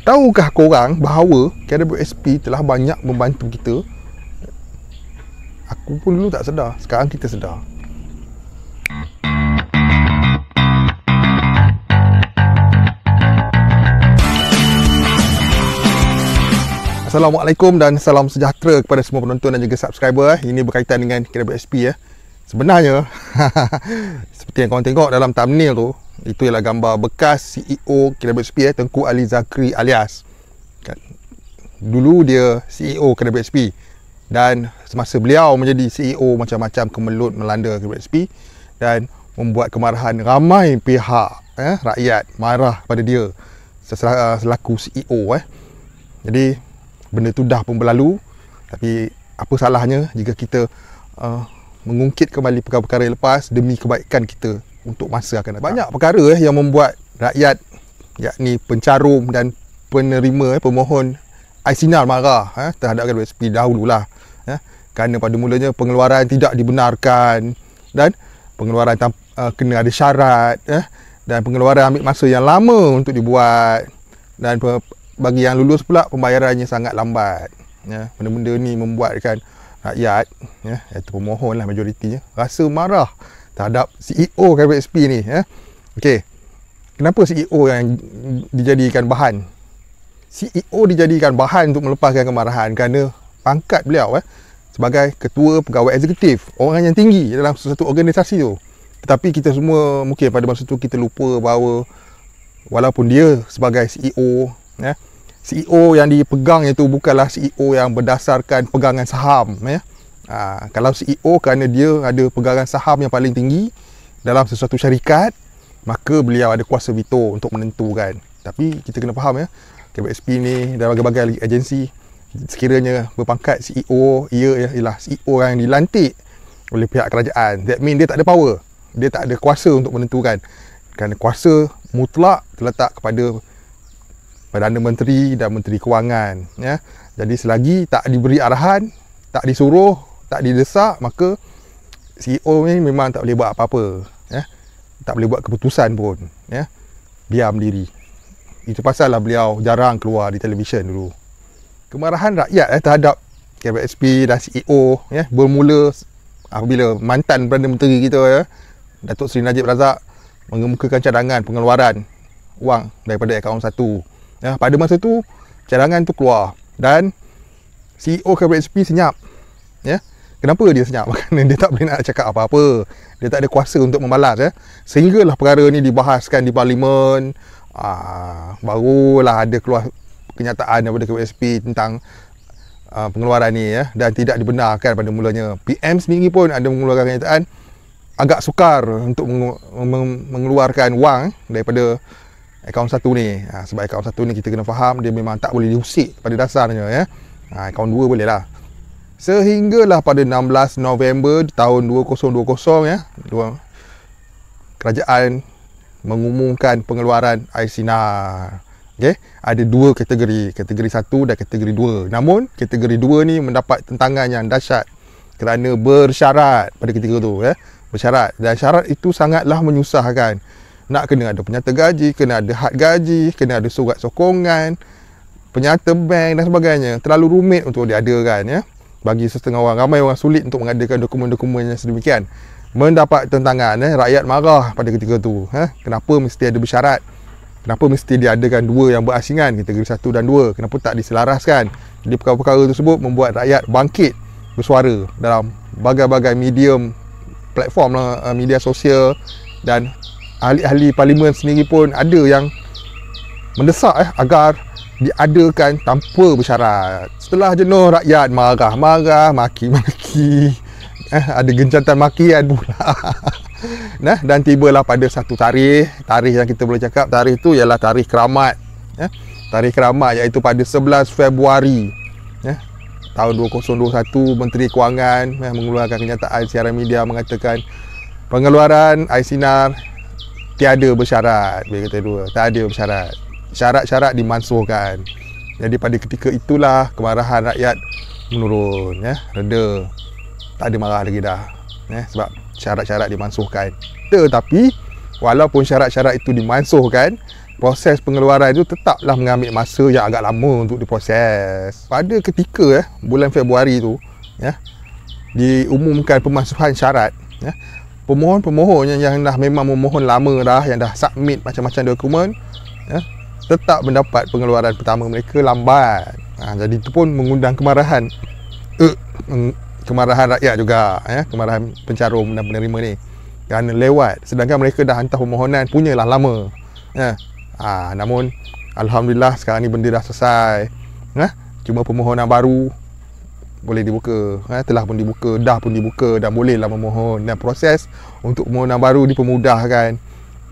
Tahukah korang bahawa KWSP telah banyak membantu kita? Aku pun dulu tak sedar. Sekarang kita sedar. Assalamualaikum dan salam sejahtera kepada semua penonton dan juga subscriber. Eh. Ini berkaitan dengan KWSP. Eh. Sebenarnya, seperti yang korang tengok dalam thumbnail tu, itu ialah gambar bekas CEO Kedai BHP eh, Tengku Ali Zakri alias kan? Dulu dia CEO Kedai BHP Dan semasa beliau menjadi CEO Macam-macam kemelut melanda Kedai BHP Dan membuat kemarahan ramai pihak eh, Rakyat marah pada dia eh, Selaku CEO eh. Jadi benda tu dah pun berlalu Tapi apa salahnya jika kita uh, mengungkit kembali perkara-perkara lepas demi kebaikan kita untuk masa akan datang. Banyak perkara eh, yang membuat rakyat yakni pencarum dan penerima eh, pemohon Aisinal marah eh, terhadap WSP dahulu lah. Eh, kerana pada mulanya pengeluaran tidak dibenarkan dan pengeluaran tam, uh, kena ada syarat eh, dan pengeluaran ambil masa yang lama untuk dibuat dan bagi yang lulus pula pembayarannya sangat lambat. Ya, benda-benda ni membuatkan rakyat ya, iaitu pemohon lah majoritinya rasa marah terhadap CEO Private SP ni ya. Okey. Kenapa CEO yang dijadikan bahan? CEO dijadikan bahan untuk melepaskan kemarahan kerana pangkat beliau eh sebagai ketua pegawai eksekutif, orang yang tinggi dalam satu organisasi tu. Tetapi kita semua mungkin pada masa tu kita lupa bahawa walaupun dia sebagai CEO ya, eh, CEO yang dipegang itu bukanlah CEO yang berdasarkan pegangan saham ya. Ha, kalau CEO kerana dia ada pegangan saham yang paling tinggi dalam sesuatu syarikat, maka beliau ada kuasa veto untuk menentukan. Tapi kita kena faham ya, KBSP ni dan bagai-bagai lagi agensi sekiranya berpangkat CEO, ia ialah CEO yang dilantik oleh pihak kerajaan. That mean dia tak ada power. Dia tak ada kuasa untuk menentukan. Kerana kuasa mutlak terletak kepada Perdana Menteri dan Menteri Kewangan. Ya. Jadi selagi tak diberi arahan, tak disuruh tak didesak maka CEO ni memang tak boleh buat apa-apa ya tak boleh buat keputusan pun ya diam diri itu pasal lah beliau jarang keluar di televisyen dulu kemarahan rakyat eh, terhadap KBSP dan CEO ya bermula apabila mantan Perdana Menteri kita ya Datuk Seri Najib Razak mengemukakan cadangan pengeluaran wang daripada akaun satu ya pada masa tu cadangan tu keluar dan CEO KBSP senyap ya Kenapa dia senyap? Kerana dia tak boleh nak cakap apa-apa. Dia tak ada kuasa untuk membalas. Eh? Sehinggalah perkara ni dibahaskan di parlimen. Uh, barulah ada keluar kenyataan daripada KWSP tentang uh, pengeluaran ni. Eh? Dan tidak dibenarkan pada mulanya. PM sendiri pun ada mengeluarkan kenyataan agak sukar untuk mengeluarkan wang daripada akaun satu ni ah, sebab akaun satu ni kita kena faham dia memang tak boleh diusik pada dasarnya ya akaun dua boleh lah sehinggalah pada 16 November tahun 2020 ya kerajaan mengumumkan pengeluaran air sinar okay? ada dua kategori kategori satu dan kategori dua. namun kategori dua ni mendapat tentangan yang dahsyat kerana bersyarat pada ketika tu ya bersyarat dan syarat itu sangatlah menyusahkan nak kena ada penyata gaji kena ada had gaji kena ada surat sokongan penyata bank dan sebagainya terlalu rumit untuk dia ya bagi setengah orang ramai orang sulit untuk mengadakan dokumen-dokumen yang sedemikian mendapat tentangan eh, rakyat marah pada ketika itu eh, kenapa mesti ada bersyarat kenapa mesti diadakan dua yang berasingan kita kategori satu dan dua kenapa tak diselaraskan jadi perkara-perkara tersebut membuat rakyat bangkit bersuara dalam bagai-bagai medium platform lah, eh, media sosial dan ahli-ahli parlimen sendiri pun ada yang mendesak eh, agar diadakan tanpa bersyarat setelah jenuh rakyat marah-marah maki-maki eh, ada gencatan makian pula nah dan tibalah pada satu tarikh tarikh yang kita boleh cakap tarikh tu ialah tarikh keramat eh, tarikh keramat iaitu pada 11 Februari eh, tahun 2021 Menteri Kewangan eh, mengeluarkan kenyataan siaran media mengatakan pengeluaran air tiada bersyarat dia kata dua tak ada bersyarat syarat-syarat dimansuhkan jadi pada ketika itulah kemarahan rakyat menurun ya, reda. Tak ada marah lagi dah. Ya, sebab syarat-syarat dimansuhkan. Tetapi walaupun syarat-syarat itu dimansuhkan, proses pengeluaran itu tetaplah mengambil masa yang agak lama untuk diproses. Pada ketika ya, bulan Februari itu ya, diumumkan pemansuhan syarat ya. Pemohon-pemohon yang, yang dah memang memohon lama dah yang dah submit macam-macam dokumen ya, tetap mendapat pengeluaran pertama mereka lambat ha, jadi itu pun mengundang kemarahan uh, kemarahan rakyat juga ya kemarahan pencarum dan penerima ni kerana lewat sedangkan mereka dah hantar permohonan punyalah lama ya eh? ha, namun alhamdulillah sekarang ni benda dah selesai ya cuma permohonan baru boleh dibuka eh? telah pun dibuka dah pun dibuka dan bolehlah memohon dan proses untuk permohonan baru dipermudahkan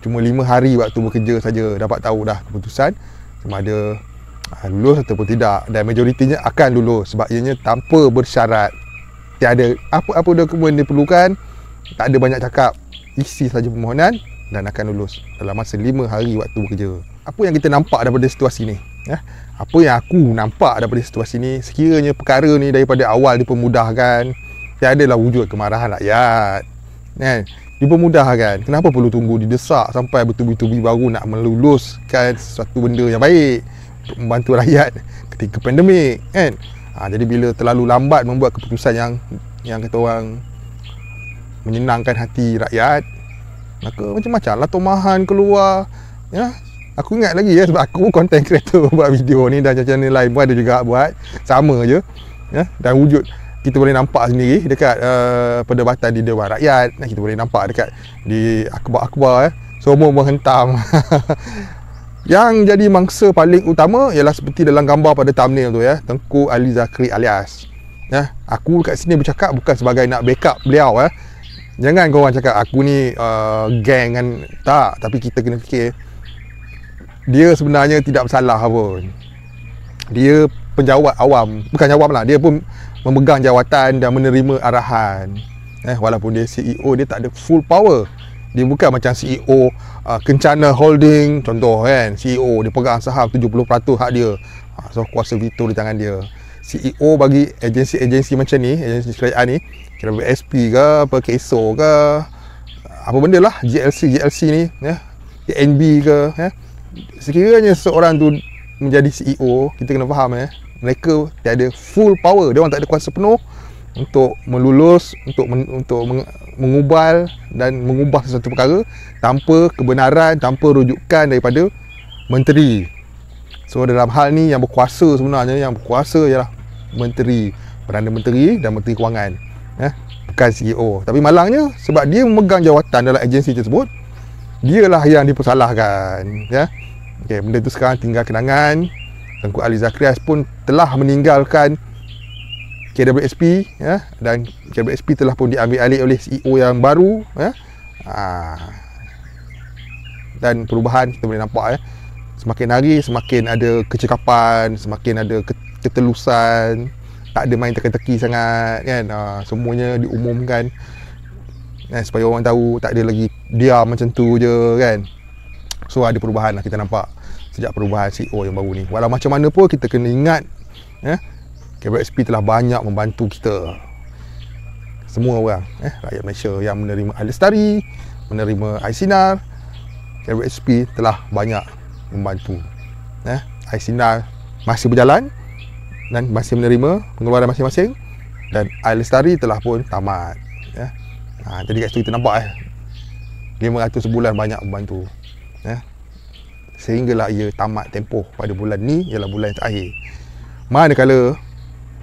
cuma lima hari waktu bekerja saja dapat tahu dah keputusan sama ada uh, lulus ataupun tidak dan majoritinya akan lulus sebab ianya tanpa bersyarat tiada apa-apa dokumen diperlukan tak ada banyak cakap isi saja permohonan dan akan lulus dalam masa lima hari waktu bekerja apa yang kita nampak daripada situasi ni eh? apa yang aku nampak daripada situasi ni sekiranya perkara ni daripada awal dipermudahkan tiada lah wujud kemarahan rakyat kan dipermudahkan kenapa perlu tunggu didesak sampai betul-betul baru nak meluluskan sesuatu benda yang baik untuk membantu rakyat ketika pandemik kan ha, jadi bila terlalu lambat membuat keputusan yang yang kata orang menyenangkan hati rakyat maka macam-macam lah tomahan keluar ya aku ingat lagi ya sebab aku pun content creator buat video ni dan channel lain pun ada juga buat sama je ya dan wujud kita boleh nampak sendiri dekat uh, perdebatan di Dewan Rakyat kita boleh nampak dekat di akhbar-akhbar eh. semua menghentam yang jadi mangsa paling utama ialah seperti dalam gambar pada thumbnail tu ya eh. Tengku Ali Zakri alias eh. aku kat sini bercakap bukan sebagai nak backup beliau eh. jangan korang cakap aku ni uh, gang kan tak tapi kita kena fikir dia sebenarnya tidak bersalah pun dia penjawat awam bukan jawab lah dia pun memegang jawatan dan menerima arahan eh walaupun dia CEO dia tak ada full power dia bukan macam CEO uh, kencana holding contoh kan CEO dia pegang saham 70% hak dia ha, so kuasa veto di tangan dia CEO bagi agensi-agensi macam ni agensi kerajaan ni kira BSP ke apa KSO ke apa benda lah GLC GLC ni ya yeah, NB ke ya yeah. sekiranya seorang tu menjadi CEO kita kena faham ya yeah mereka tiada full power dia orang tak ada kuasa penuh untuk melulus untuk men, untuk mengubal dan mengubah sesuatu perkara tanpa kebenaran tanpa rujukan daripada menteri so dalam hal ni yang berkuasa sebenarnya yang berkuasa ialah menteri perdana menteri dan menteri kewangan eh bukan CEO tapi malangnya sebab dia memegang jawatan dalam agensi tersebut dialah yang dipersalahkan ya okey benda tu sekarang tinggal kenangan Tengku Ali Zakrias pun telah meninggalkan KWSP ya dan KWSP telah pun diambil alih oleh CEO yang baru ya. Ah. Dan perubahan kita boleh nampak ya. Semakin hari semakin ada kecekapan, semakin ada ketelusan, tak ada main teka-teki sangat kan. Ah, semuanya diumumkan. Eh, supaya orang tahu tak ada lagi dia macam tu je kan. So ada perubahan lah kita nampak sejak perubahan CEO yang baru ni walau macam mana pun kita kena ingat eh, ya, KBXP telah banyak membantu kita semua orang eh, rakyat Malaysia yang menerima Alistari menerima Aisinar KBXP telah banyak membantu eh, ya. Aisinar masih berjalan dan masih menerima pengeluaran masing-masing dan Alistari telah pun tamat eh. ha, jadi kat situ kita nampak eh, 500 sebulan banyak membantu sehinggalah ia tamat tempoh pada bulan ni ialah bulan terakhir manakala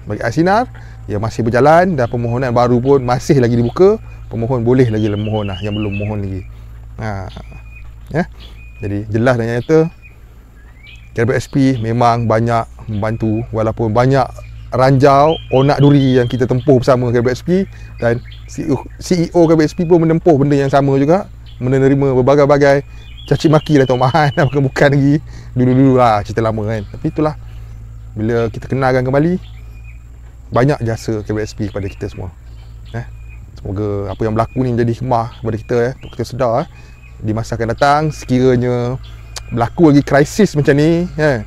bagi Asinar ia masih berjalan dan permohonan baru pun masih lagi dibuka pemohon boleh lagi memohon lah, lah yang belum mohon lagi ha. ya jadi jelas dan nyata KBSP memang banyak membantu walaupun banyak ranjau onak duri yang kita tempuh bersama KBSP dan CEO, CEO KBSP pun menempuh benda yang sama juga menerima berbagai-bagai caci maki lah Tok Mahan nak makan bukan lagi dulu-dulu lah cerita lama kan tapi itulah bila kita kenalkan kembali banyak jasa KBSP kepada kita semua eh? semoga apa yang berlaku ni menjadi hikmah kepada kita eh? kita sedar eh? di masa akan datang sekiranya berlaku lagi krisis macam ni eh?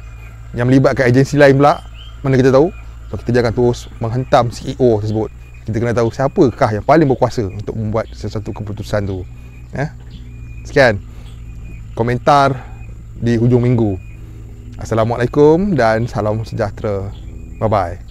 yang melibatkan agensi lain pula mana kita tahu so, kita jangan terus menghentam CEO tersebut kita kena tahu siapakah yang paling berkuasa untuk membuat sesuatu keputusan tu eh? sekian komentar di hujung minggu. Assalamualaikum dan salam sejahtera. Bye-bye.